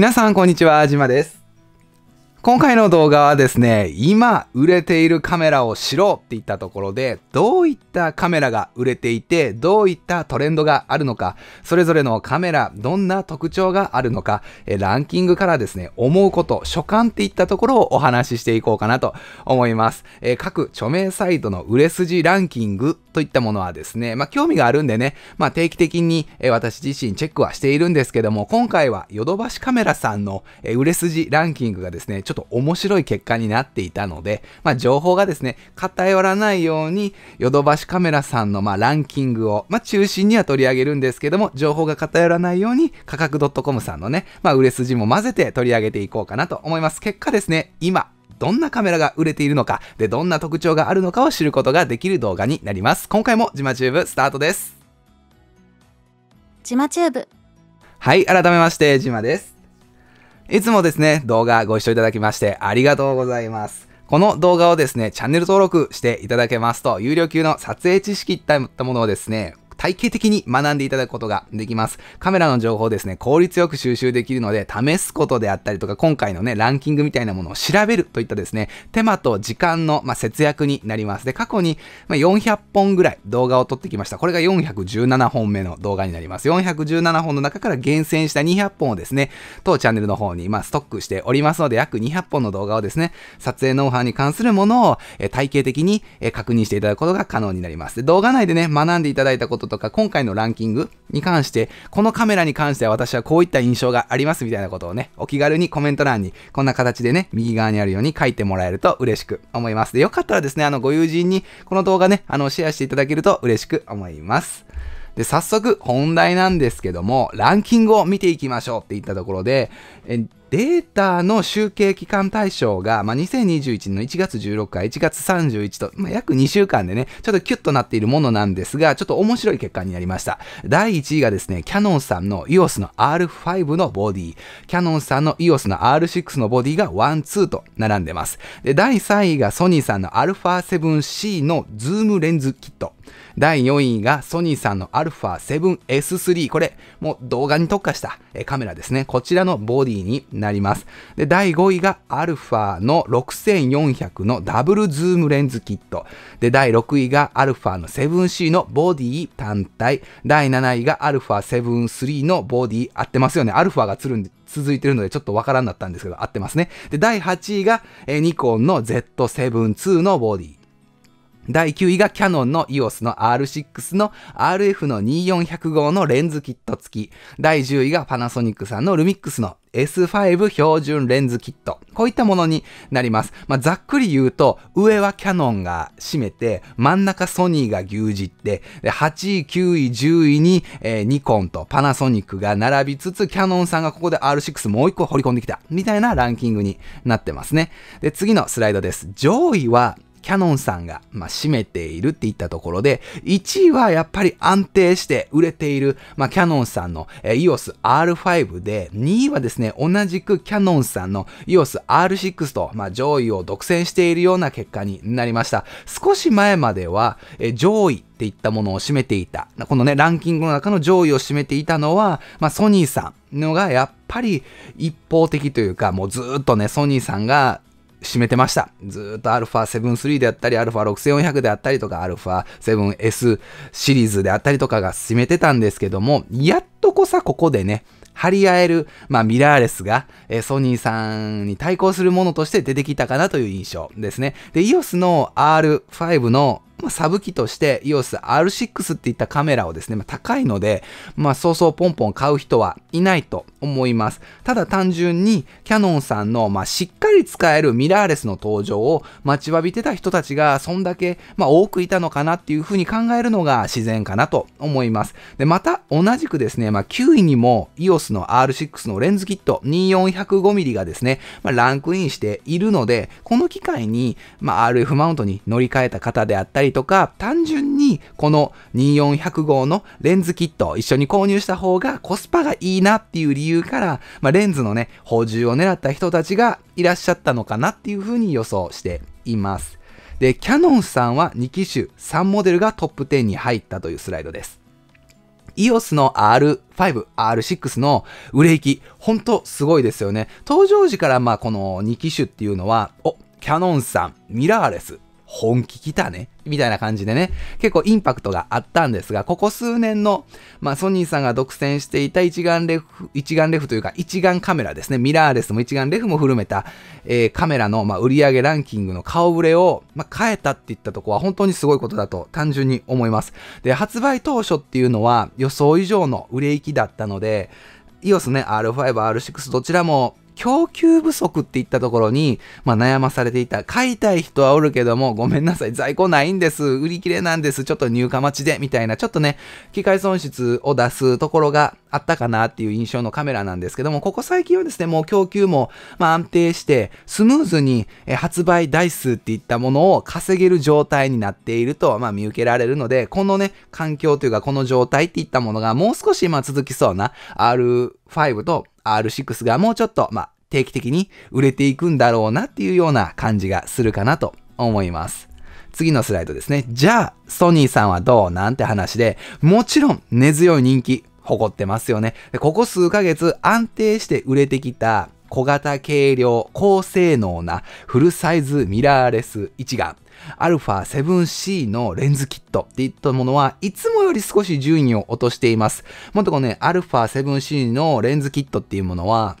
皆さんこんにちは、あじまです。今回の動画はですね、今売れているカメラを知ろうっていったところで、どういったカメラが売れていて、どういったトレンドがあるのか、それぞれのカメラ、どんな特徴があるのか、えランキングからですね、思うこと、所感っていったところをお話ししていこうかなと思います。え各著名サイトの売れ筋ランキングといったものはですね、まあ、興味があるんでね、まあ、定期的に、え私自身チェックはしているんですけども、今回はヨドバシカメラさんの、え売れ筋ランキングがですね、ちょっとと面白い結果になっていたので、まあ、情報がですね、偏らないように、ヨドバシカメラさんのまランキングを、まあ、中心には取り上げるんですけども、情報が偏らないように、価格 .com さんのね、まあ、売れ筋も混ぜて取り上げていこうかなと思います。結果ですね、今、どんなカメラが売れているのか、で、どんな特徴があるのかを知ることができる動画になります。今回もジマチューブスタートです。ジマチューブ。はい、改めまして、ジマです。いつもですね、動画ご視聴いただきましてありがとうございます。この動画をですね、チャンネル登録していただけますと、有料級の撮影知識といったものをですね、体系的に学んでいただくことができます。カメラの情報ですね、効率よく収集できるので、試すことであったりとか、今回のね、ランキングみたいなものを調べるといったですね、手間と時間の、まあ、節約になります。で、過去に、ま400本ぐらい動画を撮ってきました。これが417本目の動画になります。417本の中から厳選した200本をですね、当チャンネルの方に、まあ、ストックしておりますので、約200本の動画をですね、撮影ノウハウに関するものを、え体系的に、え確認していただくことが可能になります。で動画内でね、学んでいただいたことととか、今回のランキングに関して、このカメラに関しては私はこういった印象がありますみたいなことをね、お気軽にコメント欄に、こんな形でね、右側にあるように書いてもらえると嬉しく思います。で、よかったらですね、あの、ご友人にこの動画ね、あの、シェアしていただけると嬉しく思います。で、早速本題なんですけども、ランキングを見ていきましょうって言ったところで、えデータの集計期間対象が、まあ、2021年の1月16日、1月31と、まあ、約2週間でね、ちょっとキュッとなっているものなんですが、ちょっと面白い結果になりました。第1位がですね、キャノンさんの EOS の R5 のボディ、キャノンさんの EOS の R6 のボディが1、2と並んでます。で、第3位がソニーさんの α7C のズームレンズキット。第4位がソニーさんの α7S3。これ、もう動画に特化したカメラですね。こちらのボディになります。で、第5位が α の6400のダブルズームレンズキット。で、第6位が α の 7C のボディ単体。第7位が α7-3 のボディ合ってますよね。α がつるんで、続いてるのでちょっとわからんなったんですけど、合ってますね。で、第8位が、えニコンの Z7-2 のボディ。第9位がキャノンの EOS の R6 の RF の2400 5のレンズキット付き。第10位がパナソニックさんのルミックスの S5 標準レンズキット。こういったものになります。まあ、ざっくり言うと、上はキャノンが占めて、真ん中ソニーが牛耳って、8位、9位、10位に、えー、ニコンとパナソニックが並びつつ、キャノンさんがここで R6 もう一個掘り込んできた。みたいなランキングになってますね。で、次のスライドです。上位は、キャノンさんが、まあ、占めているって言ったところで、1位はやっぱり安定して売れている、まあ、キャノンさんの、え EOS R5 で、2位はですね、同じくキャノンさんの EOS R6 と、まあ、上位を独占しているような結果になりました。少し前までは、え上位っていったものを占めていた。このね、ランキングの中の上位を占めていたのは、まあ、ソニーさんのがやっぱり一方的というか、もうずっとね、ソニーさんが占めてました。ずっと α73 であったり、α6400 であったりとか、α7S シリーズであったりとかが占めてたんですけども、やっとこさここでね、張り合える、まあ、ミラーレスが、えー、ソニーさんに対抗するものとして出てきたかなという印象ですね。で、EOS の R5 のまあ、サブ機として EOS R6 っていったカメラをですね、まあ、高いので、まあ、そうそうポンポン買う人はいないと思います。ただ単純にキャノンさんの、まあ、しっかり使えるミラーレスの登場を待ちわびてた人たちがそんだけ、まあ、多くいたのかなっていうふうに考えるのが自然かなと思います。で、また同じくですね、まあ、9位にも EOS の R6 のレンズキット2 4 0 5 m m がですね、まあ、ランクインしているので、この機会に、まあ、RF マウントに乗り換えた方であったり、とか、単純にこの2 4 0 0号のレンズキット一緒に購入した方がコスパがいいなっていう理由から、まあ、レンズのね、補充を狙った人たちがいらっしゃったのかなっていうふうに予想しています。で、キャノンさんは2機種3モデルがトップ10に入ったというスライドです。EOS の R5、R6 の売れ行き、ほんとすごいですよね。登場時からまあこの2機種っていうのは、お、キャノンさん、ミラーレス、本気来たねみたいな感じでね、結構インパクトがあったんですが、ここ数年の、まあ、ソニーさんが独占していた一眼レフ、一眼レフというか一眼カメラですね、ミラーレスも一眼レフも古めた、えー、カメラの、まあ、売上ランキングの顔ぶれを、まあ、変えたって言ったとこは本当にすごいことだと単純に思います。で、発売当初っていうのは予想以上の売れ行きだったので、EOS ね、R5、R6 どちらも供給不足っていったところに、まあ、悩まされていた。買いたい人はおるけども、ごめんなさい、在庫ないんです、売り切れなんです、ちょっと入荷待ちで、みたいな、ちょっとね、機械損失を出すところがあったかなっていう印象のカメラなんですけども、ここ最近はですね、もう供給も、まあ、安定して、スムーズに発売台数っていったものを稼げる状態になっていると、まあ、見受けられるので、このね、環境というか、この状態っていったものが、もう少し、今続きそうな R5 と R6 がもうちょっと、まあ、定期的に売れていくんだろうなっていうような感じがするかなと思います。次のスライドですね。じゃあ、ソニーさんはどうなんて話で、もちろん根強い人気誇ってますよね。でここ数ヶ月安定して売れてきた小型軽量、高性能なフルサイズミラーレス一眼。α7C のレンズキットっていったものはいつもより少し順位を落としています。もっとこのね、α7C のレンズキットっていうものは、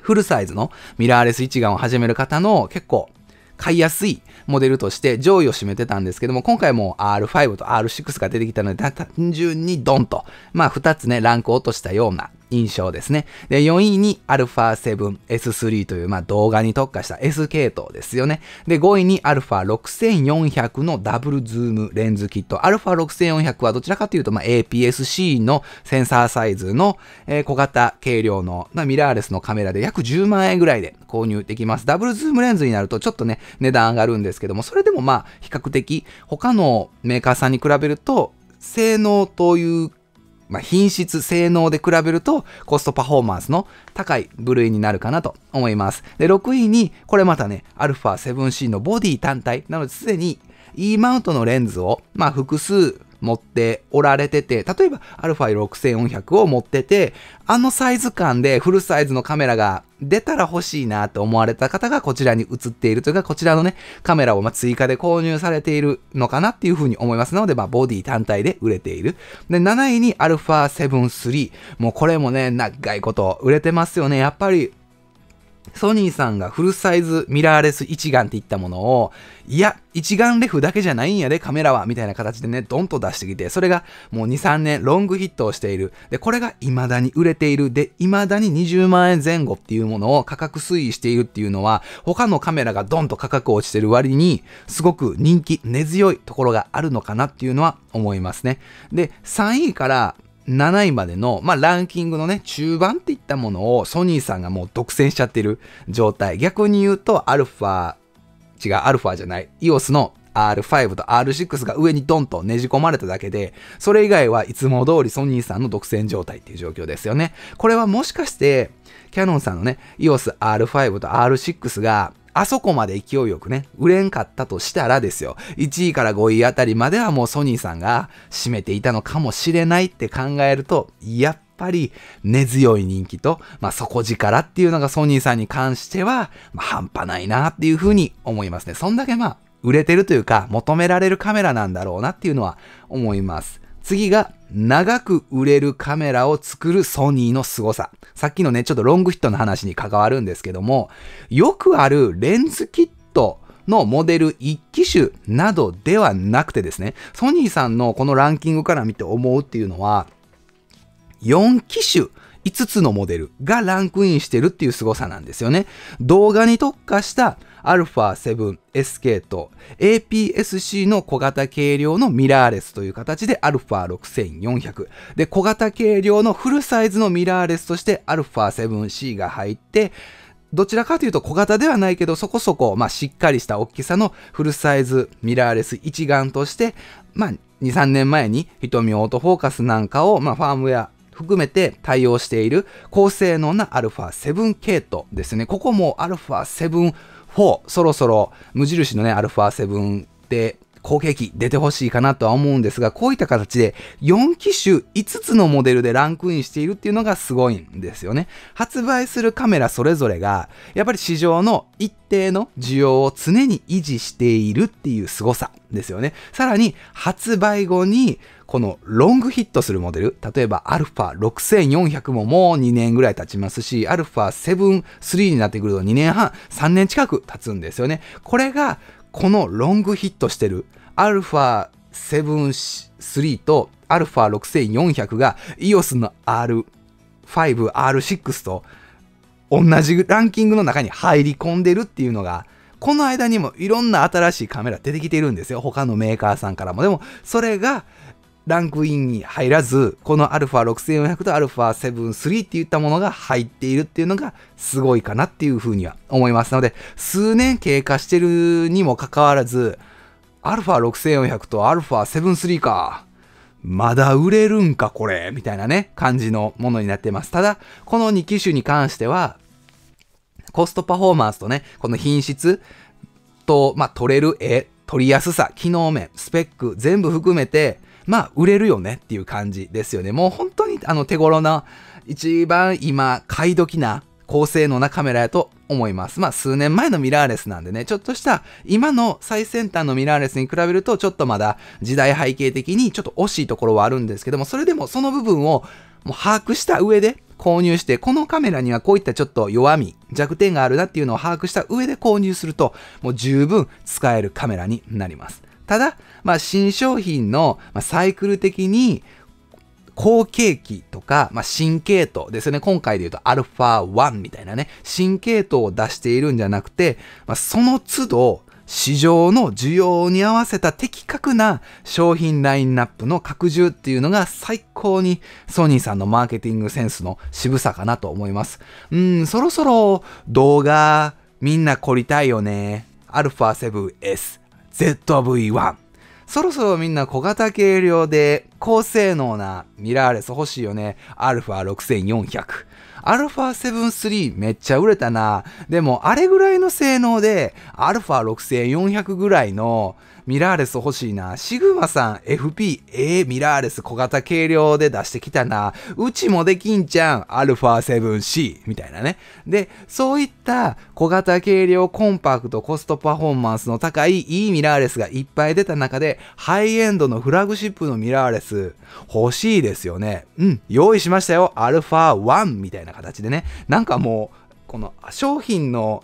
フルサイズのミラーレス一眼を始める方の結構買いやすいモデルとして上位を占めてたんですけども、今回も R5 と R6 が出てきたので、単純にドンと、まあ2つね、ランクを落としたような印象ですね。で、4位に α7S3 という、まあ、動画に特化した S 系統ですよね。で、5位に α6400 のダブルズームレンズキット。α6400 はどちらかというと、まあ、APS-C のセンサーサイズの、えー、小型軽量の、まあ、ミラーレスのカメラで約10万円ぐらいで購入できます。ダブルズームレンズになるとちょっとね、値段上がるんですけども、それでもまあ、比較的他のメーカーさんに比べると、性能というまあ、品質、性能で比べるとコストパフォーマンスの高い部類になるかなと思います。で、6位に、これまたね、α7C のボディ単体、なので既に E マウントのレンズを、まあ、複数持っておられてて、例えば α6400 を持ってて、あのサイズ感でフルサイズのカメラが出たら欲しいなと思われた方がこちらに映っているというか、こちらのね、カメラをま追加で購入されているのかなっていうふうに思いますので、まあ、ボディ単体で売れている。で、7位に α7 3もうこれもね、長いこと売れてますよね。やっぱりソニーさんがフルサイズミラーレス一眼って言ったものを、いや、一眼レフだけじゃないんやで、カメラは、みたいな形でね、ドンと出してきて、それがもう2、3年ロングヒットをしている。で、これが未だに売れている。で、未だに20万円前後っていうものを価格推移しているっていうのは、他のカメラがドンと価格落ちてる割に、すごく人気、根強いところがあるのかなっていうのは思いますね。で、3位から7位までの、まあ、ランキングのね、中盤っていったものをソニーさんがもう独占しちゃってる状態。逆に言うと、アルファ、違う、アルファじゃない、EOS の R5 と R6 が上にドンとねじ込まれただけで、それ以外はいつも通りソニーさんの独占状態っていう状況ですよね。これはもしかして、キャノンさんのね、EOS R5 と R6 が、あそこまで勢いよくね、売れんかったとしたらですよ、1位から5位あたりまではもうソニーさんが占めていたのかもしれないって考えると、やっぱり根強い人気と、まあ、底力っていうのがソニーさんに関しては、まあ、半端ないなっていうふうに思いますね。そんだけまあ、売れてるというか、求められるカメラなんだろうなっていうのは思います。次が長く売れるカメラを作るソニーの凄さ。さっきのね、ちょっとロングヒットの話に関わるんですけども、よくあるレンズキットのモデル1機種などではなくてですね、ソニーさんのこのランキングから見て思うっていうのは、4機種、5つのモデルがランクインしてるっていう凄さなんですよね。動画に特化した α7SK と APS-C の小型軽量のミラーレスという形で α6400 で小型軽量のフルサイズのミラーレスとして α7C が入ってどちらかというと小型ではないけどそこそこ、まあ、しっかりした大きさのフルサイズミラーレス一眼として、まあ、2、3年前に瞳オートフォーカスなんかを、まあ、ファームウェア含めて対応している高性能な α7 系統ですね。ここも α7 4、そろそろ無印のね、α7 で後継機出てほしいかなとは思うんですが、こういった形で4機種5つのモデルでランクインしているっていうのがすごいんですよね。発売するカメラそれぞれが、やっぱり市場の一定の需要を常に維持しているっていう凄さですよね。さらに、発売後に、このロングヒットするモデル、例えば α6400 ももう2年ぐらい経ちますし、α73 になってくると2年半、3年近く経つんですよね。これが、このロングヒットしてる α73 と α6400 が EOS の R5、R6 と同じランキングの中に入り込んでるっていうのが、この間にもいろんな新しいカメラ出てきてるんですよ。他のメーカーさんからも。でも、それがランクインに入らず、この α6400 と α73 っていったものが入っているっていうのがすごいかなっていうふうには思いますので、数年経過してるにもかかわらず、ァ6 4 0 0とァ7 3か。まだ売れるんかこれみたいなね、感じのものになってます。ただ、この2機種に関しては、コストパフォーマンスとね、この品質と、まあ、取れる絵、取りやすさ、機能面、スペック、全部含めて、まあ、売れるよねっていう感じですよね。もう本当に、あの、手頃な、一番今、買い時な高性能なカメラやと思います。まあ数年前のミラーレスなんでね、ちょっとした今の最先端のミラーレスに比べるとちょっとまだ時代背景的にちょっと惜しいところはあるんですけども、それでもその部分をもう把握した上で購入して、このカメラにはこういったちょっと弱み、弱点があるなっていうのを把握した上で購入すると、もう十分使えるカメラになります。ただ、まあ、新商品のサイクル的に後継機とか、まあ、新系統ですよね。今回で言うと α1 みたいなね、新系統を出しているんじゃなくて、まあ、その都度、市場の需要に合わせた的確な商品ラインナップの拡充っていうのが最高にソニーさんのマーケティングセンスの渋さかなと思います。うん、そろそろ動画みんな凝りたいよね。α7S、ZV-1。そろそろみんな小型軽量で高性能なミラーレス欲しいよね。α6400。α73 めっちゃ売れたな。でもあれぐらいの性能で α6400 ぐらいのミラーレス欲しいな。シグマさん、FP、えー、ミラーレス小型軽量で出してきたな。うちもできんちゃん、アルファ 7C、みたいなね。で、そういった小型軽量コンパクトコストパフォーマンスの高いいいミラーレスがいっぱい出た中で、ハイエンドのフラグシップのミラーレス欲しいですよね。うん、用意しましたよ。アルファ1みたいな形でね。なんかもう、この商品の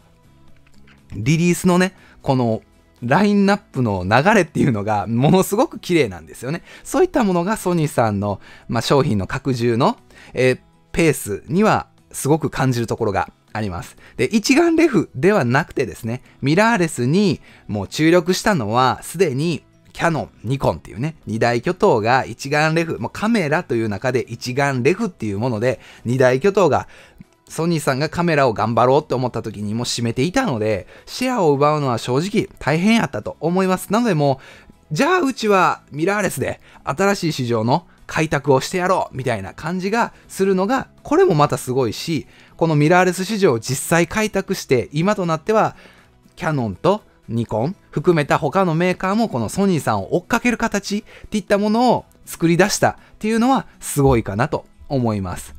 リリースのね、このラインナップの流れっていうのがものすごく綺麗なんですよね。そういったものがソニーさんの、まあ、商品の拡充の、えー、ペースにはすごく感じるところがあります。で、一眼レフではなくてですね、ミラーレスにもう注力したのはすでにキャノン、ニコンっていうね、二大巨頭が一眼レフ、もうカメラという中で一眼レフっていうもので、二大巨頭がソニーさんがカメラを頑張ろうって思った時にも占めていたので、シェアを奪うのは正直大変やったと思います。なのでもう、じゃあうちはミラーレスで新しい市場の開拓をしてやろうみたいな感じがするのが、これもまたすごいし、このミラーレス市場を実際開拓して、今となっては、キャノンとニコン含めた他のメーカーもこのソニーさんを追っかける形っていったものを作り出したっていうのはすごいかなと思います。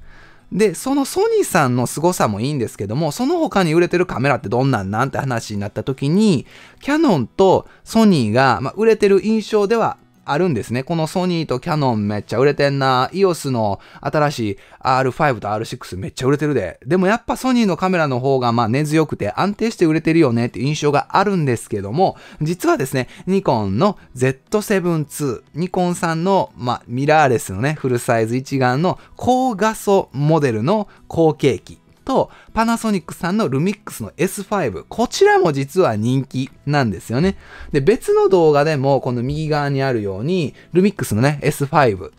で、そのソニーさんの凄さもいいんですけども、その他に売れてるカメラってどんなんなんて話になった時に、キャノンとソニーが、まあ、売れてる印象ではあるんですね。このソニーとキャノンめっちゃ売れてんな。EOS の新しい R5 と R6 めっちゃ売れてるで。でもやっぱソニーのカメラの方がまあ根強くて安定して売れてるよねって印象があるんですけども、実はですね、ニコンの Z7 II、ニコンさんのまあミラーレスのね、フルサイズ一眼の高画素モデルの後継機。と、パナソニックさんのルミックスの S5、こちらも実は人気なんですよね。で、別の動画でも、この右側にあるように、ルミックスのね、S5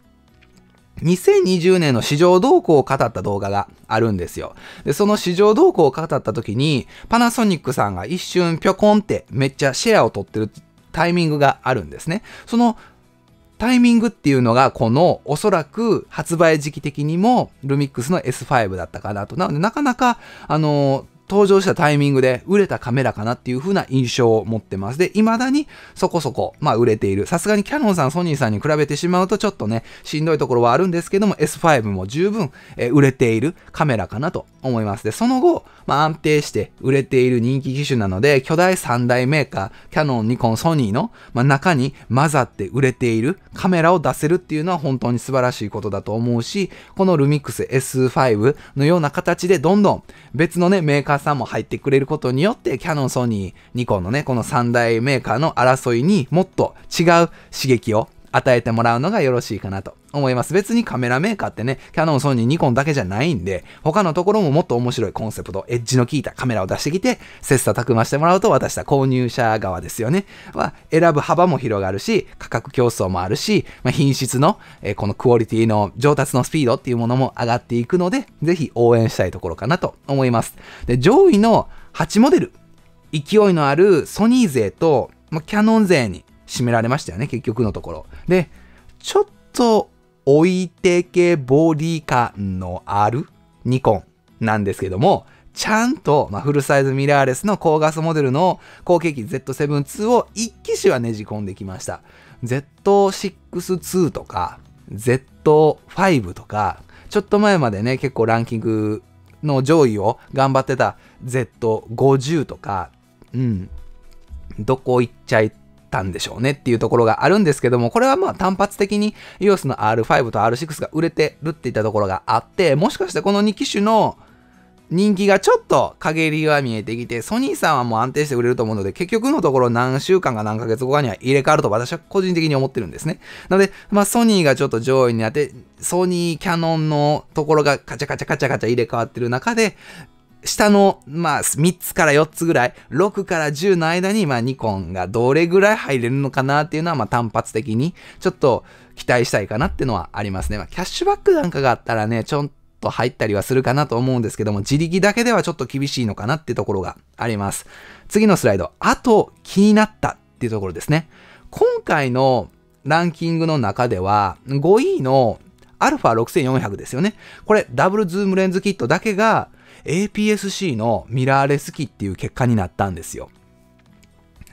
2020年の市場動向を語った動画があるんですよ。で、その市場動向を語った時に、パナソニックさんが一瞬ぴょこんってめっちゃシェアを取ってるタイミングがあるんですね。そのタイミングっていうのが、この、おそらく発売時期的にも、ルミックスの S5 だったかなと。なので、なかなか、あの、登場したタイミングで売れたカメラかなっていう風な印象を持ってます。で、未だにそこそこ、まあ売れている。さすがにキャノンさん、ソニーさんに比べてしまうとちょっとね、しんどいところはあるんですけども、S5 も十分、え売れているカメラかなと思います。で、その後、まあ安定して売れている人気機種なので、巨大三大メーカー、キャノン、ニコン、ソニーの、まあ、中に混ざって売れているカメラを出せるっていうのは本当に素晴らしいことだと思うし、このルミックス S5 のような形でどんどん別のね、メーカーーさんも入ってくれることによって、キャノン、ソニー、ニコンのね、この3大メーカーの争いにもっと違う刺激を与えてもらうのがよろしいかなと思います。別にカメラメーカーってね、キャノン、ソニー、ニコンだけじゃないんで、他のところももっと面白いコンセプト、エッジの効いたカメラを出してきて、切磋琢磨してもらうと、私は購入者側ですよね。は、選ぶ幅も広がるし、価格競争もあるし、まあ、品質の、えー、このクオリティの上達のスピードっていうものも上がっていくので、ぜひ応援したいところかなと思います。で、上位の8モデル、勢いのあるソニー勢と、まあ、キャノン勢に締められましたよね、結局のところ。で、ちょっと置いてけぼり感のあるニコンなんですけども、ちゃんと、まあ、フルサイズミラーレスの高ガスモデルの後継機 Z7 II を一機種はねじ込んできました。Z6 II とか Z5 とか、ちょっと前までね、結構ランキングの上位を頑張ってた Z50 とか、うん、どこ行っちゃいたんでしょうねっていうところがあるんですけども、これはまあ単発的に EOS の R5 と R6 が売れてるっていったところがあって、もしかしてこの2機種の人気がちょっと陰りは見えてきて、ソニーさんはもう安定して売れると思うので、結局のところ何週間か何ヶ月後かには入れ替わると私は個人的に思ってるんですね。なので、まあソニーがちょっと上位になって、ソニーキャノンのところがカチャカチャカチャカチャ入れ替わってる中で、下の、まあ、3つから4つぐらい、6から10の間に、まあ、ニコンがどれぐらい入れるのかなっていうのは、まあ、単発的に、ちょっと期待したいかなっていうのはありますね。まあ、キャッシュバックなんかがあったらね、ちょっと入ったりはするかなと思うんですけども、自力だけではちょっと厳しいのかなっていうところがあります。次のスライド。あと、気になったっていうところですね。今回のランキングの中では、5位の α6400 ですよね。これ、ダブルズームレンズキットだけが、APS-C のミラーレス機っていう結果になったんですよ。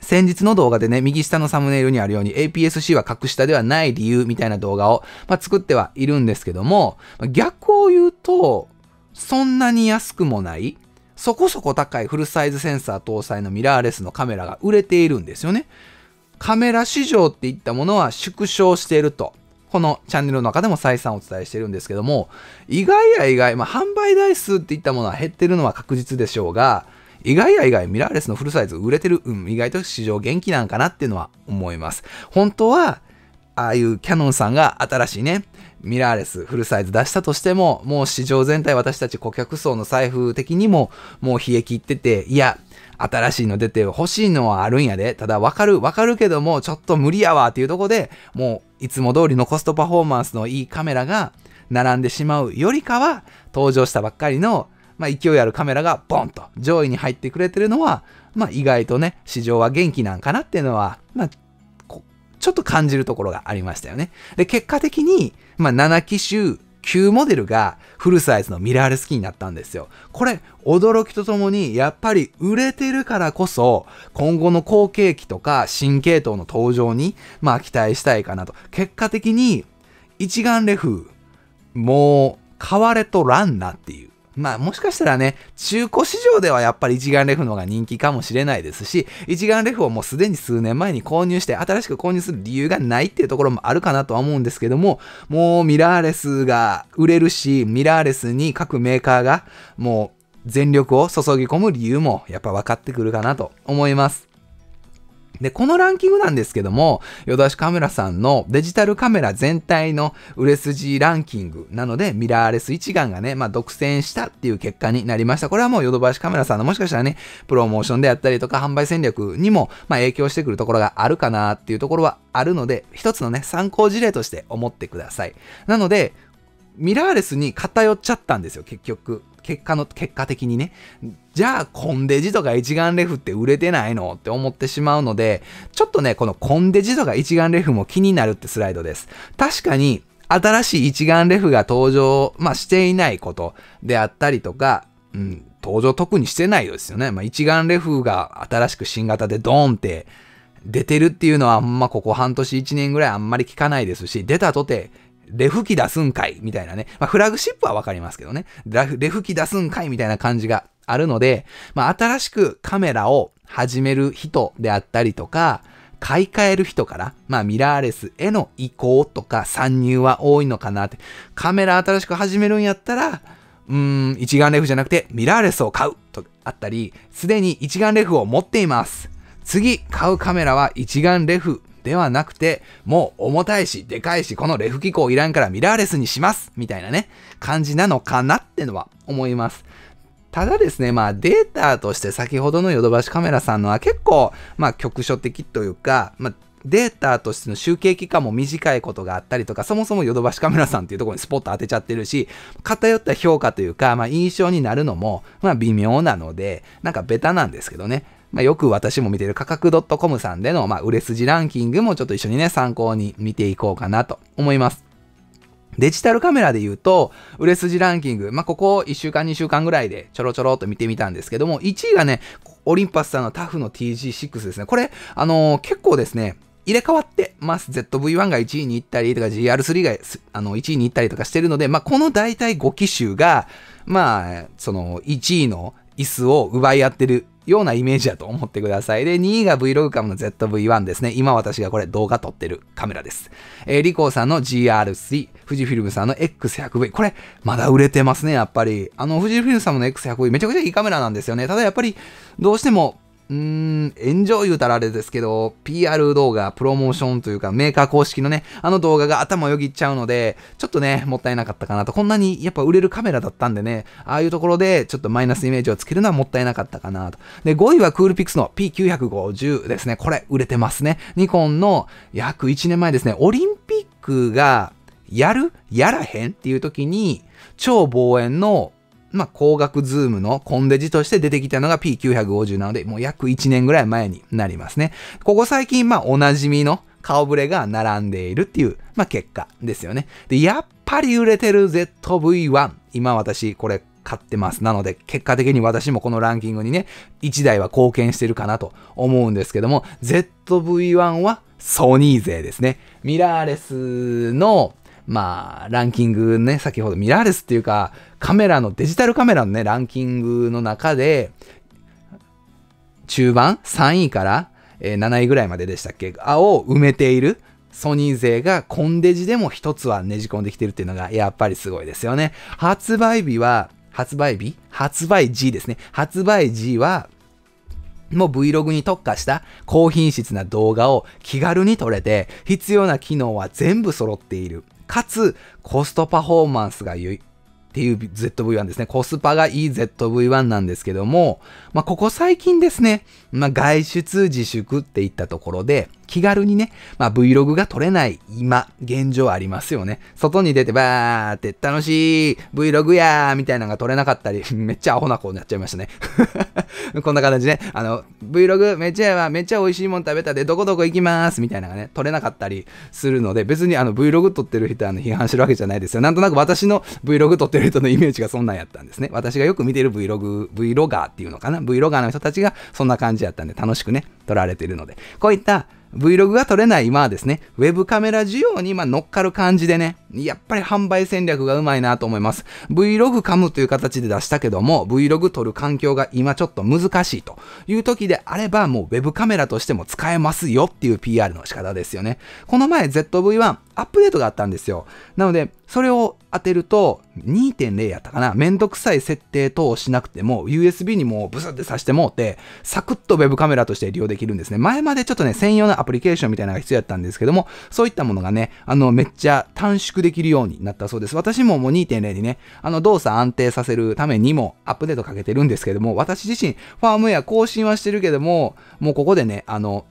先日の動画でね、右下のサムネイルにあるように APS-C は格下ではない理由みたいな動画を、まあ、作ってはいるんですけども、逆を言うと、そんなに安くもない、そこそこ高いフルサイズセンサー搭載のミラーレスのカメラが売れているんですよね。カメラ市場っていったものは縮小していると。このチャンネルの中でも再三お伝えしてるんですけども、意外や意外、まあ、販売台数っていったものは減ってるのは確実でしょうが、意外や意外、ミラーレスのフルサイズ売れてる、うん、意外と市場元気なんかなっていうのは思います。本当は、ああいうキャノンさんが新しいね、ミラーレスフルサイズ出したとしても、もう市場全体私たち顧客層の財布的にも、もう冷え切ってて、いや、新しいの出て欲しいのはあるんやで、ただわかる、わかるけども、ちょっと無理やわっていうとこで、もういつも通りのコストパフォーマンスのいいカメラが並んでしまうよりかは、登場したばっかりの、まあ、勢いあるカメラがボンと上位に入ってくれてるのは、まあ、意外とね、市場は元気なんかなっていうのは、まあ、ちょっと感じるところがありましたよね。で、結果的に、まあ、7機種旧モデルがフルサイズのミラーレス機になったんですよ。これ、驚きとともに、やっぱり売れてるからこそ、今後の後継機とか新系統の登場に、まあ期待したいかなと。結果的に、一眼レフ、もう、買われとらんなっていう。まあもしかしたらね、中古市場ではやっぱり一眼レフの方が人気かもしれないですし、一眼レフをもうすでに数年前に購入して、新しく購入する理由がないっていうところもあるかなとは思うんですけども、もうミラーレスが売れるし、ミラーレスに各メーカーがもう全力を注ぎ込む理由もやっぱ分かってくるかなと思います。で、このランキングなんですけども、ヨドバシカメラさんのデジタルカメラ全体の売れ筋ランキングなので、ミラーレス一眼がね、まあ、独占したっていう結果になりました。これはもうヨドバシカメラさんのもしかしたらね、プロモーションであったりとか、販売戦略にも、まあ、影響してくるところがあるかなっていうところはあるので、一つのね、参考事例として思ってください。なので、ミラーレスに偏っちゃったんですよ、結局。結果の、結果的にね、じゃあコンデジとか一眼レフって売れてないのって思ってしまうので、ちょっとね、このコンデジとか一眼レフも気になるってスライドです。確かに、新しい一眼レフが登場、まあ、していないことであったりとか、うん、登場特にしてないですよね。まあ、一眼レフが新しく新型でドーンって出てるっていうのは、まあ、ここ半年1年ぐらいあんまり聞かないですし、出たとて、レフ機出すんかいみたいなね。まあ、フラグシップはわかりますけどね。レフ機出すんかいみたいな感じがあるので、まあ、新しくカメラを始める人であったりとか、買い替える人から、まあ、ミラーレスへの移行とか参入は多いのかなって。カメラ新しく始めるんやったら、うーん、一眼レフじゃなくてミラーレスを買うとあったり、すでに一眼レフを持っています。次、買うカメラは一眼レフではなくて、もう重たいし、でかいし、このレフ機構いらんからミラーレスにしますみたいなね、感じなのかなってのは思います。ただですね、まあデータとして先ほどのヨドバシカメラさんのは結構、まあ局所的というか、まあデータとしての集計期間も短いことがあったりとか、そもそもヨドバシカメラさんっていうところにスポット当てちゃってるし、偏った評価というか、まあ印象になるのも、まあ微妙なので、なんかベタなんですけどね。まあ、よく私も見てる価格 .com さんでの、まあ、売れ筋ランキングもちょっと一緒にね、参考に見ていこうかなと思います。デジタルカメラで言うと、売れ筋ランキング、まあ、ここ1週間2週間ぐらいでちょろちょろっと見てみたんですけども、1位がね、オリンパスさんのタフの TG6 ですね。これ、あのー、結構ですね、入れ替わってます。ZV-1 が1位に行ったりとか GR3 があの1位に行ったりとかしてるので、まあ、この大体5機種が、まあ、その1位の椅子を奪い合ってるようなイメージだと思ってください。で、2位が Vlog a m の ZV-1 ですね。今私がこれ動画撮ってるカメラです。えー、リコーさんの GR3、富士フィルムさんの X100V。これ、まだ売れてますね、やっぱり。あの、富士フィルムさんの X100V、めちゃくちゃいいカメラなんですよね。ただやっぱり、どうしても、うーん、炎上言うたらあれですけど、PR 動画、プロモーションというか、メーカー公式のね、あの動画が頭をよぎっちゃうので、ちょっとね、もったいなかったかなと。こんなにやっぱ売れるカメラだったんでね、ああいうところでちょっとマイナスイメージをつけるのはもったいなかったかなと。で、5位はクールピックスの P950 ですね。これ、売れてますね。ニコンの約1年前ですね、オリンピックが、やるやらへんっていう時に、超望遠のまあ、光学ズームのコンデジとして出てきたのが P950 なので、もう約1年ぐらい前になりますね。ここ最近、まあ、おなじみの顔ぶれが並んでいるっていう、まあ、結果ですよね。で、やっぱり売れてる ZV-1。今私、これ、買ってます。なので、結果的に私もこのランキングにね、1台は貢献してるかなと思うんですけども、ZV-1 はソニー勢ですね。ミラーレスのまあ、ランキングね、先ほどミラーレスっていうか、カメラの、デジタルカメラのね、ランキングの中で、中盤3位から、えー、7位ぐらいまででしたっけを埋めているソニー勢がコンデジでも一つはねじ込んできてるっていうのがやっぱりすごいですよね。発売日は、発売日発売時ですね。発売時は、もう Vlog に特化した高品質な動画を気軽に撮れて、必要な機能は全部揃っている。かつ、コストパフォーマンスが良い。っていう ZV-1 ですね。コスパがいい ZV-1 なんですけども、まあ、ここ最近ですね、まあ、外出自粛っていったところで、気軽にね、まあ Vlog が撮れない今、現状ありますよね。外に出てばーって楽しい Vlog やーみたいなのが撮れなかったり、めっちゃアホな子になっちゃいましたね。こんなじで、ね、あの、Vlog めっちゃ、めっちゃ美味しいもん食べたで、どこどこ行きますみたいなのがね、撮れなかったりするので、別にあの Vlog 撮ってる人あの批判してるわけじゃないですよ。なんとなく私の Vlog 撮ってる人のイメージがそんなんやったんですね。私がよく見てる Vlog、Vlogger っていうのかな。Vlogger の人たちがそんな感じやったんで、楽しくね、撮られているので、こういった Vlog が撮れない今はですね、ウェブカメラ需要にま乗っかる感じでね、やっぱり販売戦略がうまいなと思います。Vlog カムという形で出したけども、Vlog 撮る環境が今ちょっと難しいという時であれば、もうウェブカメラとしても使えますよっていう PR の仕方ですよね。この前 ZV-1、アップデートがあったんですよ。なので、それを当てると、2.0やったかな。めんどくさい設定等をしなくても、USB にもうブスって挿してもうて、サクッとウェブカメラとして利用できるんですね。前までちょっとね、専用のアプリケーションみたいなのが必要やったんですけども、そういったものがね、あの、めっちゃ短縮できるようになったそうです。私ももう2.0にね、あの、動作安定させるためにもアップデートかけてるんですけども、私自身、ファームウェア更新はしてるけども、もうここでね、あの、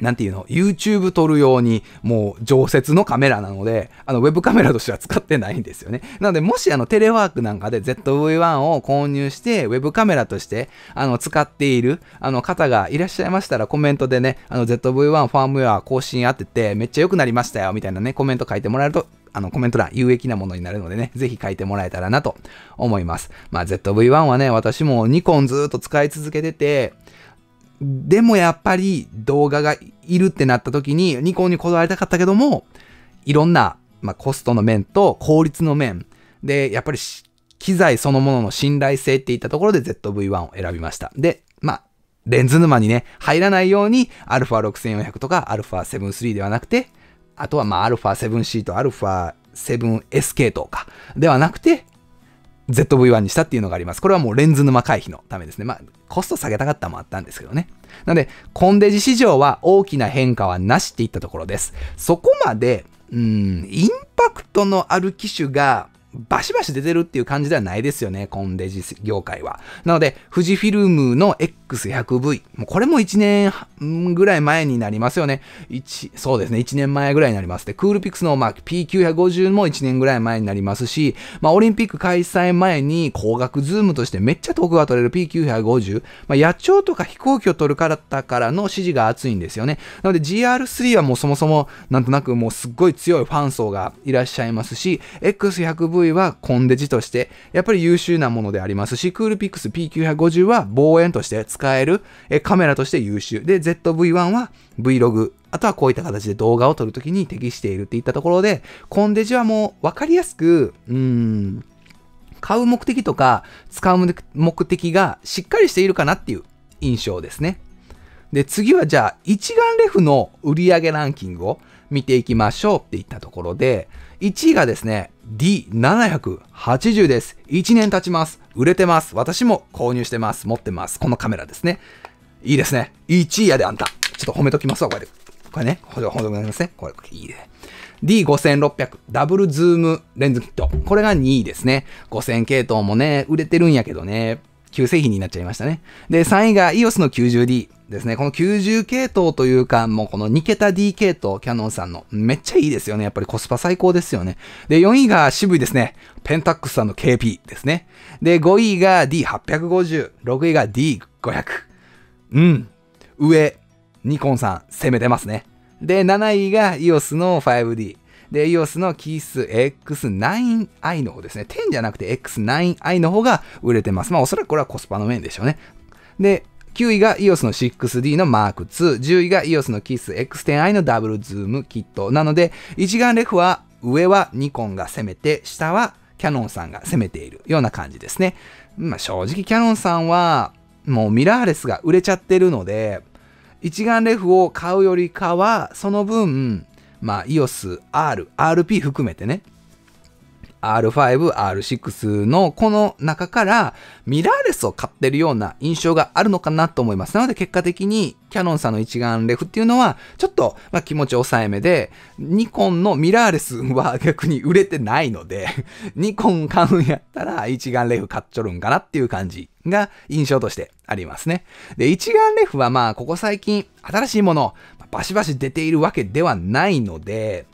なんていうの ?YouTube 撮るように、もう常設のカメラなので、あの、ウェブカメラとしては使ってないんですよね。なので、もしあの、テレワークなんかで ZV-1 を購入して、ウェブカメラとして、あの、使っている、あの、方がいらっしゃいましたら、コメントでね、あの、ZV-1 ファームウェア更新当てて、めっちゃ良くなりましたよ、みたいなね、コメント書いてもらえると、あの、コメント欄、有益なものになるのでね、ぜひ書いてもらえたらなと思います。まあ、ZV-1 はね、私もニコンずっと使い続けてて、でもやっぱり動画がいるってなった時に、ニコンにこだわりたかったけども、いろんな、まあ、コストの面と効率の面で、やっぱり機材そのものの信頼性っていったところで ZV-1 を選びました。で、まあ、レンズ沼にね、入らないように α6400 とか α7-3 ではなくて、あとはまあ α7C と α7SK とかではなくて、ZV-1 にしたっていうのがあります。これはもうレンズ沼回避のためですね。まあ、コスト下げたかったもあったんですけどね。なんで、コンデジ市場は大きな変化はなしっていったところです。そこまで、うん、インパクトのある機種が、バシバシ出てるっていう感じではないですよね、コンデジ業界は。なので、富士フィルムの X100V。もうこれも1年ぐらい前になりますよね。1そうですね、1年前ぐらいになります。で、クールピックスの、まあ、P950 も1年ぐらい前になりますし、まあ、オリンピック開催前に高額ズームとしてめっちゃ遠くが取れる P950。まあ、野鳥とか飛行機を取る方からの指示が厚いんですよね。なので、GR3 はもうそもそも、なんとなくもうすっごい強いファン層がいらっしゃいますし、X100V はコンデジとして、やっぱり優秀なものでありますし、クールピックス P950 は望遠として使える、えカメラとして優秀。で、ZV-1 は Vlog。あとはこういった形で動画を撮るときに適しているっていったところで、コンデジはもうわかりやすく、うーん、買う目的とか使う目的がしっかりしているかなっていう印象ですね。で、次はじゃあ、一眼レフの売上ランキングを見ていきましょうっていったところで、1位がですね、D780 です。1年経ちます。売れてます。私も購入してます。持ってます。このカメラですね。いいですね。1位やで、あんた。ちょっと褒めときますわ、これ。これね、ほどほどございますね。これ、いいね。D5600、ダブルズームレンズキット。これが2位ですね。5000系統もね、売れてるんやけどね。旧製品になっちゃいましたね。で、3位が EOS の 90D。ですね。この90系統というか、もうこの2桁 D 系統、キャノンさんの。めっちゃいいですよね。やっぱりコスパ最高ですよね。で、4位が渋いですね。ペンタックスさんの KP ですね。で、5位が D850。6位が D500。うん。上、ニコンさん、攻めてますね。で、7位が EOS の 5D。で、EOS のキース X9i の方ですね。10じゃなくて X9i の方が売れてます。まあおそらくこれはコスパの面でしょうね。で、9位が EOS の 6D の Mark2、10位が EOS の KISS X10i のダブルズームキット。なので、一眼レフは上はニコンが攻めて、下はキャノンさんが攻めているような感じですね。まあ、正直キャノンさんは、もうミラーレスが売れちゃってるので、一眼レフを買うよりかは、その分、まあ EOS R、RP 含めてね、R5、R6 のこの中からミラーレスを買ってるような印象があるのかなと思います。なので結果的にキャノンさんの一眼レフっていうのはちょっとま気持ち抑えめでニコンのミラーレスは逆に売れてないので ニコン買うんやったら一眼レフ買っちょるんかなっていう感じが印象としてありますね。で、一眼レフはまあここ最近新しいものバシバシ出ているわけではないので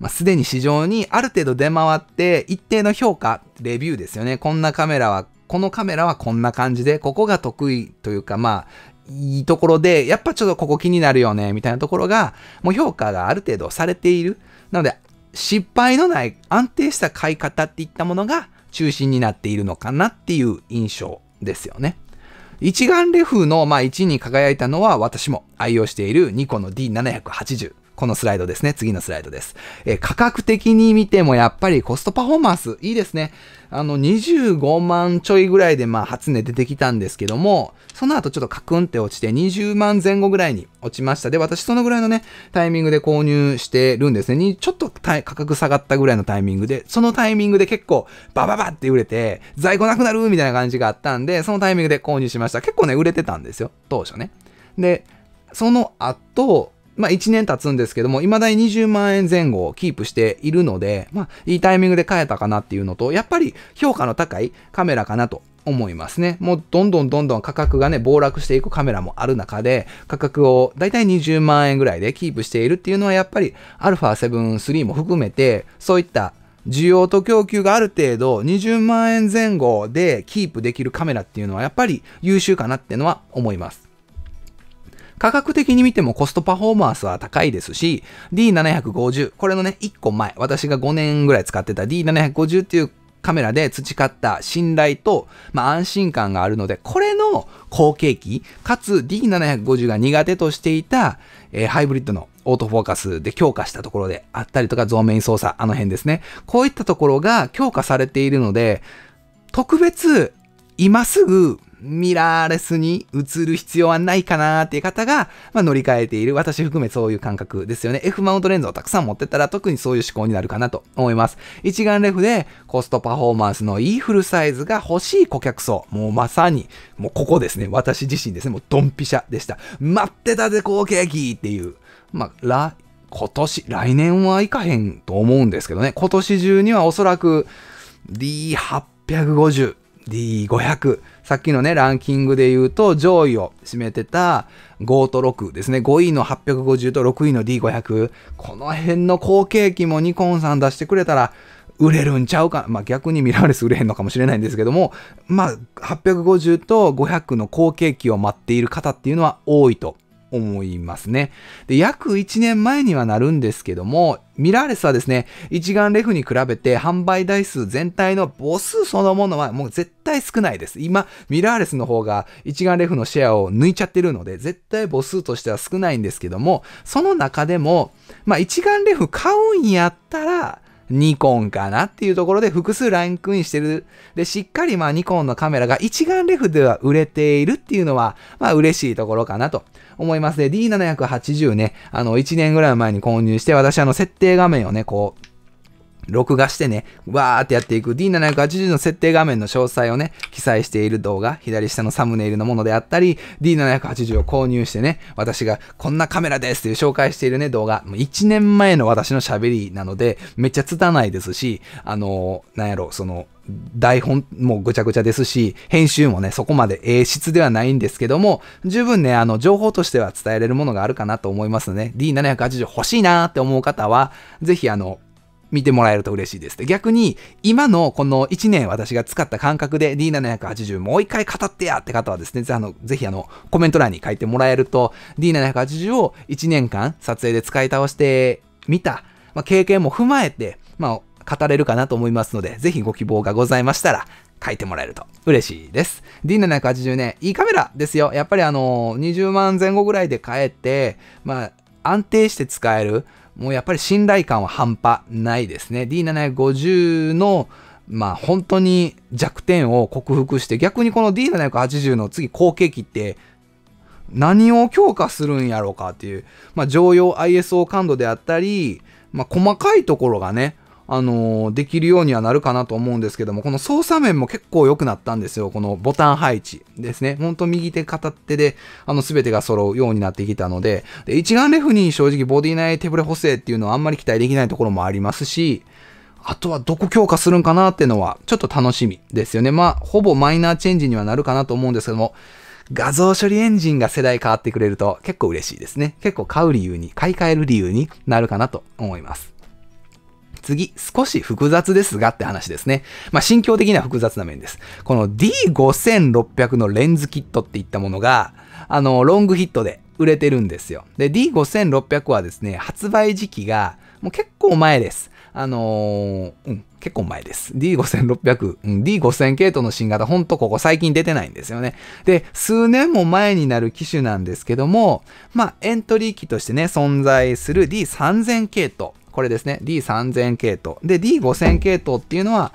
まあ、すでに市場にある程度出回って、一定の評価、レビューですよね。こんなカメラは、このカメラはこんな感じで、ここが得意というか、まあ、いいところで、やっぱちょっとここ気になるよね、みたいなところが、もう評価がある程度されている。なので、失敗のない安定した買い方っていったものが中心になっているのかなっていう印象ですよね。一眼レフの、まあ、1位に輝いたのは私も愛用しているニコの D780。このスライドですね。次のスライドです。えー、価格的に見てもやっぱりコストパフォーマンスいいですね。あの、25万ちょいぐらいでまあ初値出てきたんですけども、その後ちょっとカクンって落ちて20万前後ぐらいに落ちました。で、私そのぐらいのね、タイミングで購入してるんですね。にちょっと価格下がったぐらいのタイミングで、そのタイミングで結構バババって売れて、在庫なくなるみたいな感じがあったんで、そのタイミングで購入しました。結構ね、売れてたんですよ。当初ね。で、その後、まあ1年経つんですけども、未だに20万円前後をキープしているので、まあいいタイミングで買えたかなっていうのと、やっぱり評価の高いカメラかなと思いますね。もうどんどんどんどん価格がね、暴落していくカメラもある中で、価格をだいたい20万円ぐらいでキープしているっていうのはやっぱり α7-3 も含めて、そういった需要と供給がある程度20万円前後でキープできるカメラっていうのはやっぱり優秀かなっていうのは思います。価格的に見てもコストパフォーマンスは高いですし、D750、これのね、1個前、私が5年ぐらい使ってた D750 っていうカメラで培った信頼と、まあ、安心感があるので、これの後継機、かつ D750 が苦手としていた、えー、ハイブリッドのオートフォーカスで強化したところであったりとか、増面操作、あの辺ですね。こういったところが強化されているので、特別、今すぐミラーレスに映る必要はないかなーっていう方が、まあ、乗り換えている。私含めそういう感覚ですよね。F マウントレンズをたくさん持ってたら特にそういう思考になるかなと思います。一眼レフでコストパフォーマンスのいいフルサイズが欲しい顧客層。もうまさに、もうここですね。私自身ですね。もうドンピシャでした。待ってたぜ、好景気っていう。まあ、ら、今年、来年はいかへんと思うんですけどね。今年中にはおそらく D850 D500。さっきのね、ランキングで言うと、上位を占めてた5と6ですね。5位の850と6位の D500。この辺の好景気もニコンさん出してくれたら、売れるんちゃうか。まあ、逆にミラーレス売れへんのかもしれないんですけども、まあ、850と500の好景気を待っている方っていうのは多いと思いますね。で、約1年前にはなるんですけども、ミラーレスはですね、一眼レフに比べて販売台数全体の母数そのものはもう絶対少ないです。今、ミラーレスの方が一眼レフのシェアを抜いちゃってるので、絶対母数としては少ないんですけども、その中でも、まあ一眼レフ買うんやったら、ニコンかなっていうところで複数ランクインしてる。で、しっかりまあニコンのカメラが一眼レフでは売れているっていうのは、まあ嬉しいところかなと。思いますね。D780 ね、あの、1年ぐらい前に購入して、私あの、設定画面をね、こう、録画してね、わーってやっていく D780 の設定画面の詳細をね、記載している動画、左下のサムネイルのものであったり、D780 を購入してね、私がこんなカメラですっていう紹介しているね、動画、もう1年前の私の喋りなので、めっちゃ拙いですし、あのー、なんやろ、その、台本もぐちゃぐちゃですし、編集もね、そこまでえ質ではないんですけども、十分ね、あの、情報としては伝えれるものがあるかなと思いますので、D780 欲しいなーって思う方は、ぜひあの、見てもらえると嬉しいです。逆に、今のこの1年私が使った感覚で D780 もう一回語ってやって方はですね、あのぜひあのコメント欄に書いてもらえると D780 を1年間撮影で使い倒してみた、まあ、経験も踏まえて、まあ、語れるかなと思いますので、ぜひご希望がございましたら、書いてもらえると嬉しいです。D780 ね、いいカメラですよ。やっぱりあの20万前後ぐらいで買えて、まあ、安定して使える。もうやっぱり信頼感は半端ないですね。D750 の、まあ本当に弱点を克服して、逆にこの D780 の次後継機って、何を強化するんやろうかっていう、まあ、常用 ISO 感度であったり、まあ、細かいところがね、あのー、できるようにはなるかなと思うんですけども、この操作面も結構良くなったんですよ。このボタン配置ですね。ほんと右手片手で、あの、すべてが揃うようになってきたので、で一眼レフに正直ボディ内手ブレ補正っていうのはあんまり期待できないところもありますし、あとはどこ強化するんかなっていうのは、ちょっと楽しみですよね。まあ、ほぼマイナーチェンジにはなるかなと思うんですけども、画像処理エンジンが世代変わってくれると結構嬉しいですね。結構買う理由に、買い替える理由になるかなと思います。次、少し複雑ですがって話ですね。まあ、心境的には複雑な面です。この D5600 のレンズキットっていったものが、あの、ロングヒットで売れてるんですよ。で、D5600 はですね、発売時期がもう結構前です。あのー、うん、結構前です。D5600、うん、D5000 系統の新型、ほんとここ最近出てないんですよね。で、数年も前になる機種なんですけども、まあ、エントリー機としてね、存在する D3000 系統。これですね。D3000 系統。で、D5000 系統っていうのは、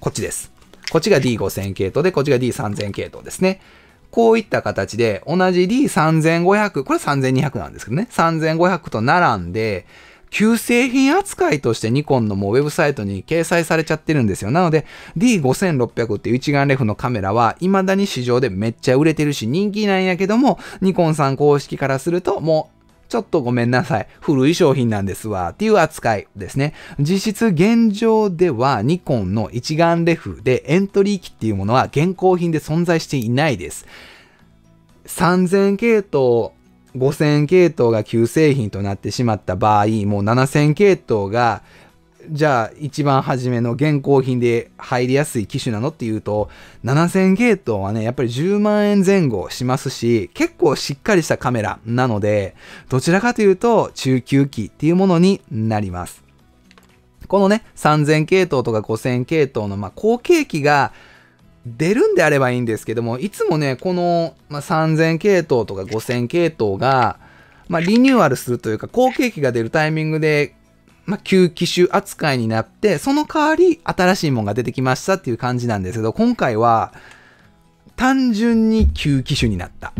こっちです。こっちが D5000 系統で、こっちが D3000 系統ですね。こういった形で、同じ D3500、これ3200なんですけどね。3500と並んで、旧製品扱いとしてニコンのもうウェブサイトに掲載されちゃってるんですよ。なので D5600 っていう一眼レフのカメラは未だに市場でめっちゃ売れてるし人気なんやけども、ニコンさん公式からするともうちょっとごめんなさい。古い商品なんですわ。っていう扱いですね。実質現状ではニコンの一眼レフでエントリー機っていうものは現行品で存在していないです。3000系統、5000系統が旧製品となってしまった場合、もう7000系統がじゃあ一番初めの現行品で入りやすい機種なのっていうと、7000系統はね、やっぱり10万円前後しますし、結構しっかりしたカメラなので、どちらかというと中級機っていうものになります。このね、3000系統とか5000系統の、まあ、後継機が出るんであればいいんですけども、いつもね、この、まあ、3000系統とか5000系統が、まあ、リニューアルするというか、後継機が出るタイミングでまあ、旧機種扱いになって、その代わり新しいもんが出てきましたっていう感じなんですけど、今回は単純に旧機種になった。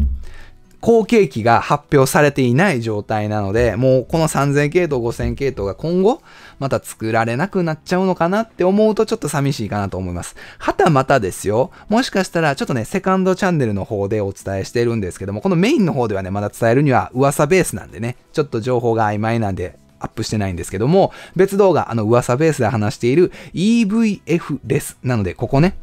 後継機が発表されていない状態なので、もうこの3000系統、5000系統が今後、また作られなくなっちゃうのかなって思うとちょっと寂しいかなと思います。はたまたですよ。もしかしたらちょっとね、セカンドチャンネルの方でお伝えしてるんですけども、このメインの方ではね、まだ伝えるには噂ベースなんでね、ちょっと情報が曖昧なんで、アップしてないんですけども、別動画、あの噂ベースで話している EVF です。なので、ここね、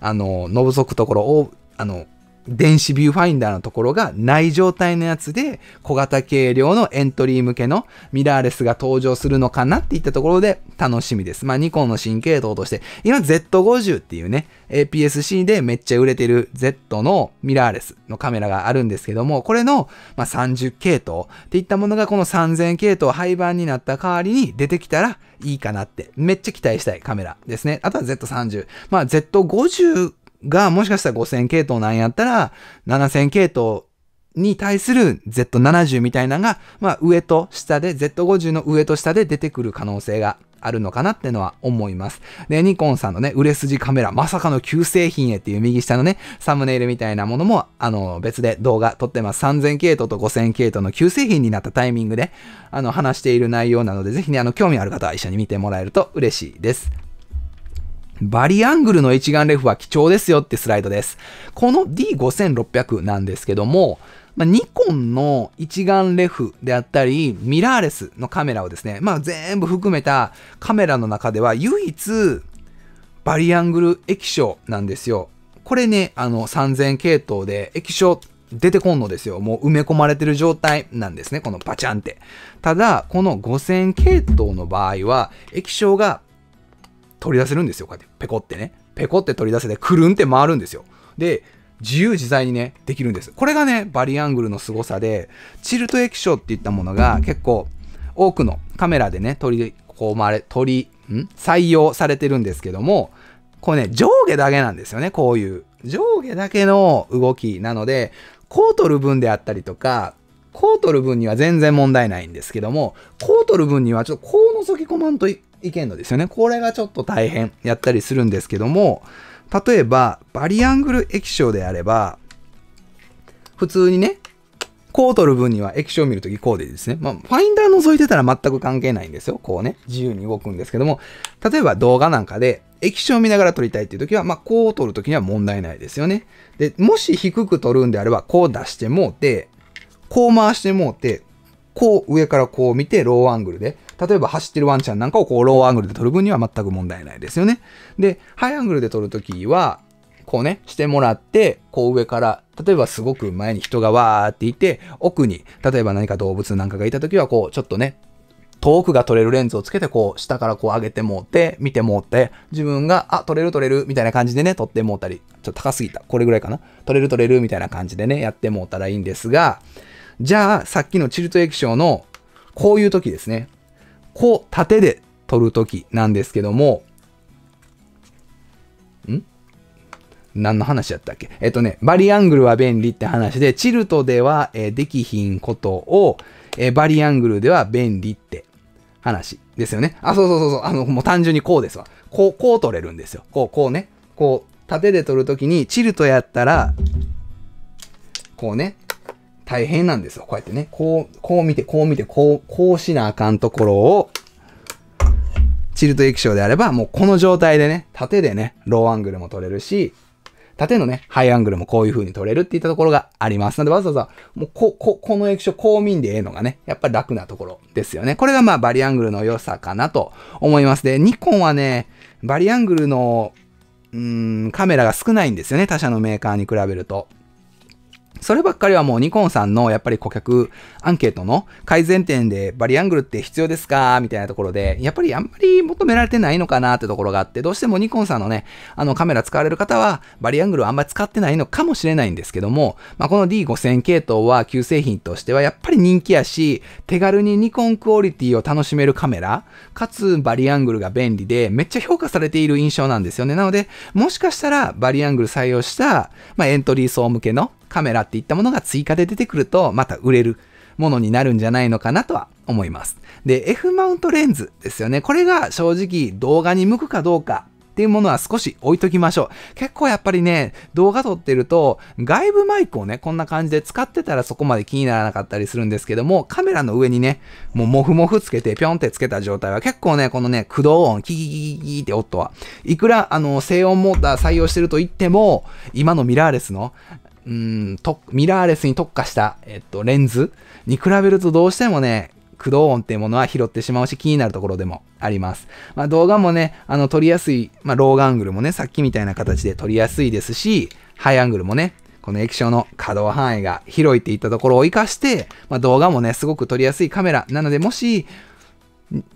あの、のぶそくところを、あの、電子ビューファインダーのところがない状態のやつで、小型軽量のエントリー向けのミラーレスが登場するのかなっていったところで楽しみです。まあ、ニコンの新系統として、今 Z50 っていうね、APS-C でめっちゃ売れてる Z のミラーレスのカメラがあるんですけども、これの、ま30系統っていったものがこの3000系統廃盤になった代わりに出てきたらいいかなって、めっちゃ期待したいカメラですね。あとは Z30。まあ、Z50 がもしかしたら5000系統なんやったら、7000系統に対する Z70 みたいなのが、まあ上と下で、Z50 の上と下で出てくる可能性があるのかなってのは思います。で、ニコンさんのね、売れ筋カメラ、まさかの旧製品へっていう右下のね、サムネイルみたいなものも、あの、別で動画撮ってます。3000系統と5000系統の旧製品になったタイミングで、あの、話している内容なので、ぜひね、あの、興味ある方は一緒に見てもらえると嬉しいです。バリアングルの一眼レフは貴重ですよってスライドです。この D5600 なんですけども、まあ、ニコンの一眼レフであったり、ミラーレスのカメラをですね、まあ、全部含めたカメラの中では唯一バリアングル液晶なんですよ。これね、あの3000系統で液晶出てこんのですよ。もう埋め込まれてる状態なんですね。このバチャンって。ただ、この5000系統の場合は、液晶が取り出せるんですよ。こうやって、ペコってね。ペコって取り出せて、くるんって回るんですよ。で、自由自在にね、できるんです。これがね、バリアングルの凄さで、チルト液晶っていったものが結構多くのカメラでね、取り込まれ、取り、ん採用されてるんですけども、これね、上下だけなんですよね、こういう。上下だけの動きなので、こう取る分であったりとか、こう取る分には全然問題ないんですけども、こう取る分にはちょっとこ覗き込まんといけんのですよね。これがちょっと大変やったりするんですけども、例えば、バリアングル液晶であれば、普通にね、こう取る分には液晶を見るときこうでですね。まあ、ファインダー覗いてたら全く関係ないんですよ。こうね、自由に動くんですけども、例えば動画なんかで液晶を見ながら撮りたいっていうときは、まあ、こう撮るときには問題ないですよね。で、もし低く撮るんであれば、こう出してもうて、こう回してもうて、こう上からこう見て、ローアングルで、例えば走ってるワンちゃんなんかをこうローアングルで撮る分には全く問題ないですよね。で、ハイアングルで撮るときは、こうね、してもらって、こう上から、例えばすごく前に人がわーっていて、奥に、例えば何か動物なんかがいたときは、こう、ちょっとね、遠くが撮れるレンズをつけて、こう、下からこう上げてもうて、見てもうて、自分が、あ、撮れる撮れる、みたいな感じでね、撮ってもうたり、ちょっと高すぎた。これぐらいかな。撮れる撮れる、みたいな感じでね、やってもうたらいいんですが、じゃあ、さっきのチルト液晶の、こういう時ですね。こう縦で取るときなんですけども、ん何の話やったっけえっとね、バリアングルは便利って話で、チルトでは、えできひんことを、えバリアングルでは便利って話ですよね。あ、そうそうそうそう、あの、もう単純にこうですわ。こう、こう取れるんですよ。こう、こうね。こう、縦で取るときに、チルトやったら、こうね、大変なんですよ。こうやってね。こう、こう見て、こう見て、こう、こうしなあかんところを、チルト液晶であれば、もうこの状態でね、縦でね、ローアングルも取れるし、縦のね、ハイアングルもこういう風に取れるっていったところがありますなので、わざわざ、もうこ、こ、この液晶、こう見んでええのがね、やっぱり楽なところですよね。これがまあバリアングルの良さかなと思います。で、ニコンはね、バリアングルの、うーん、カメラが少ないんですよね、他社のメーカーに比べると。そればっかりはもうニコンさんのやっぱり顧客アンケートの改善点でバリアングルって必要ですかみたいなところで、やっぱりあんまり求められてないのかなってところがあって、どうしてもニコンさんのね、あのカメラ使われる方はバリアングルあんまり使ってないのかもしれないんですけども、まあ、この D5000 系統は旧製品としてはやっぱり人気やし、手軽にニコンクオリティを楽しめるカメラ、かつバリアングルが便利でめっちゃ評価されている印象なんですよね。なので、もしかしたらバリアングル採用した、まあ、エントリー層向けのカメラっていったものが追加で出てくると、また売れるものになるんじゃないのかなとは思います。で、F マウントレンズですよね。これが正直動画に向くかどうかっていうものは少し置いときましょう。結構やっぱりね、動画撮ってると、外部マイクをね、こんな感じで使ってたらそこまで気にならなかったりするんですけども、カメラの上にね、もうモフモフつけて、ぴょんってつけた状態は結構ね、このね、駆動音、キキキキキって音は、いくら、あの、静音モーター採用してると言っても、今のミラーレスのうんと、ミラーレスに特化した、えっと、レンズに比べるとどうしてもね、駆動音っていうものは拾ってしまうし気になるところでもあります。まあ、動画もね、あの撮りやすい、まあ、ローガングルもね、さっきみたいな形で撮りやすいですし、ハイアングルもね、この液晶の可動範囲が広いっていったところを活かして、まあ、動画もね、すごく撮りやすいカメラなので、もし、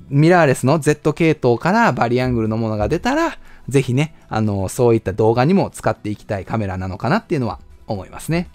ミラーレスの Z 系統からバリアングルのものが出たら、ぜひね、あの、そういった動画にも使っていきたいカメラなのかなっていうのは思いますね。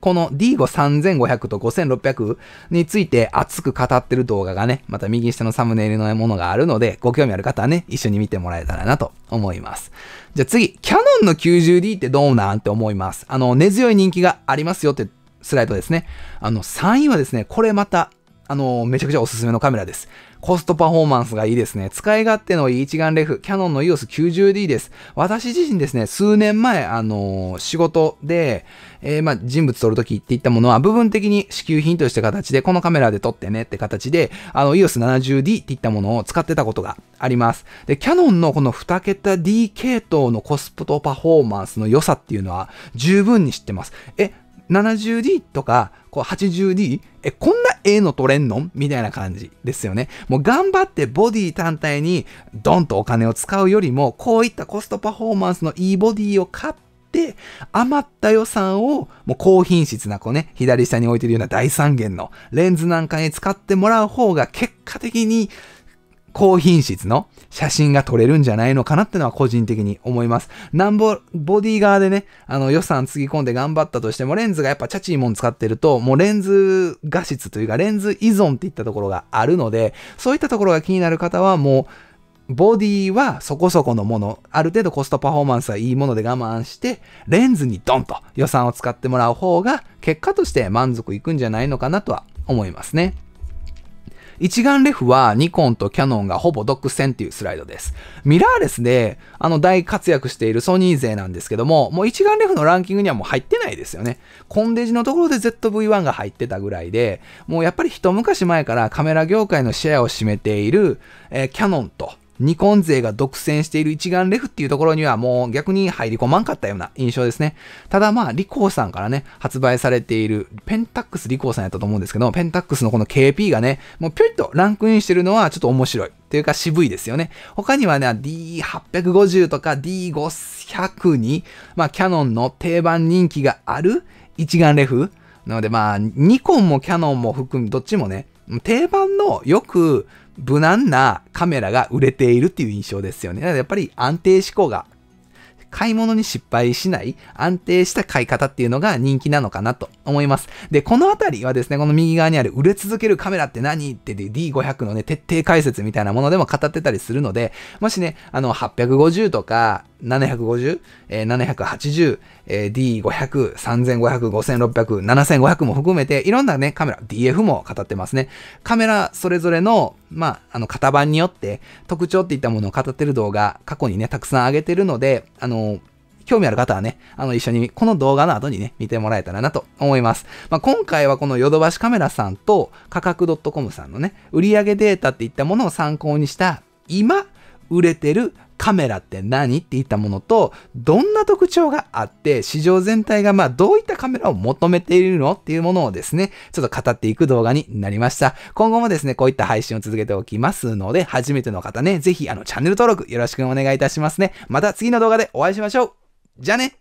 この D53500 と5600について熱く語ってる動画がね、また右下のサムネイルのものがあるので、ご興味ある方はね、一緒に見てもらえたらなと思います。じゃあ次、キャノンの 90D ってどうなんって思います。あの、根強い人気がありますよってスライドですね。あの、3位はですね、これまたあの、めちゃくちゃおすすめのカメラです。コストパフォーマンスがいいですね。使い勝手のいい一眼レフ、キャノンの EOS90D です。私自身ですね、数年前、あのー、仕事で、えー、まあ、人物撮るときって言ったものは、部分的に支給品として形で、このカメラで撮ってねって形で、あの、EOS70D って言ったものを使ってたことがあります。で、キャノンのこの2桁 D 系統のコストパフォーマンスの良さっていうのは、十分に知ってます。え、70D とか、こう 80D、え、こんな a の取れんのみたいな感じですよね。もう頑張ってボディ単体にドンとお金を使うよりも、こういったコストパフォーマンスのいいボディを買って、余った予算をもう高品質なこうね、左下に置いてるような大三元のレンズなんかに使ってもらう方が結果的に高品質の写真が撮れるんじゃないのかなってのは個人的に思います。なんぼ、ボディ側でね、あの予算つぎ込んで頑張ったとしても、レンズがやっぱチャチーもん使ってると、もうレンズ画質というか、レンズ依存っていったところがあるので、そういったところが気になる方はもう、ボディはそこそこのもの、ある程度コストパフォーマンスはいいもので我慢して、レンズにドンと予算を使ってもらう方が、結果として満足いくんじゃないのかなとは思いますね。一眼レフはニコンとキャノンがほぼ独占っていうスライドです。ミラーレスで、あの、大活躍しているソニー勢なんですけども、もう一眼レフのランキングにはもう入ってないですよね。コンデジのところで ZV-1 が入ってたぐらいで、もうやっぱり一昔前からカメラ業界のシェアを占めている、えー、キャノンと、ニコン勢が独占している一眼レフっていうところにはもう逆に入り込まんかったような印象ですね。ただまあ、リコーさんからね、発売されている、ペンタックスリコーさんやったと思うんですけど、ペンタックスのこの KP がね、もうぴょいっとランクインしてるのはちょっと面白い。というか渋いですよね。他にはね、D850 とか D500 に、まあ、キャノンの定番人気がある一眼レフ。なのでまあ、ニコンもキャノンも含む、どっちもね、定番のよく、無難なカメラが売れているっていう印象ですよね。だからやっぱり安定志向が、買い物に失敗しない安定した買い方っていうのが人気なのかなと思います。で、このあたりはですね、この右側にある売れ続けるカメラって何ってで D500 のね、徹底解説みたいなものでも語ってたりするので、もしね、あの、850とか、750、えー、780、えー、D500、3500、5600、7500も含めて、いろんなね、カメラ、DF も語ってますね。カメラそれぞれの、まあ、あの、型番によって、特徴っていったものを語ってる動画、過去にね、たくさん上げてるので、あの、興味ある方はね、あの、一緒にこの動画の後にね、見てもらえたらなと思います。まあ、今回はこのヨドバシカメラさんと価格 .com さんのね、売上データっていったものを参考にした、今、売れてるカメラって何って言ったものと、どんな特徴があって、市場全体がまあどういったカメラを求めているのっていうものをですね、ちょっと語っていく動画になりました。今後もですね、こういった配信を続けておきますので、初めての方ね、ぜひあのチャンネル登録よろしくお願いいたしますね。また次の動画でお会いしましょうじゃあね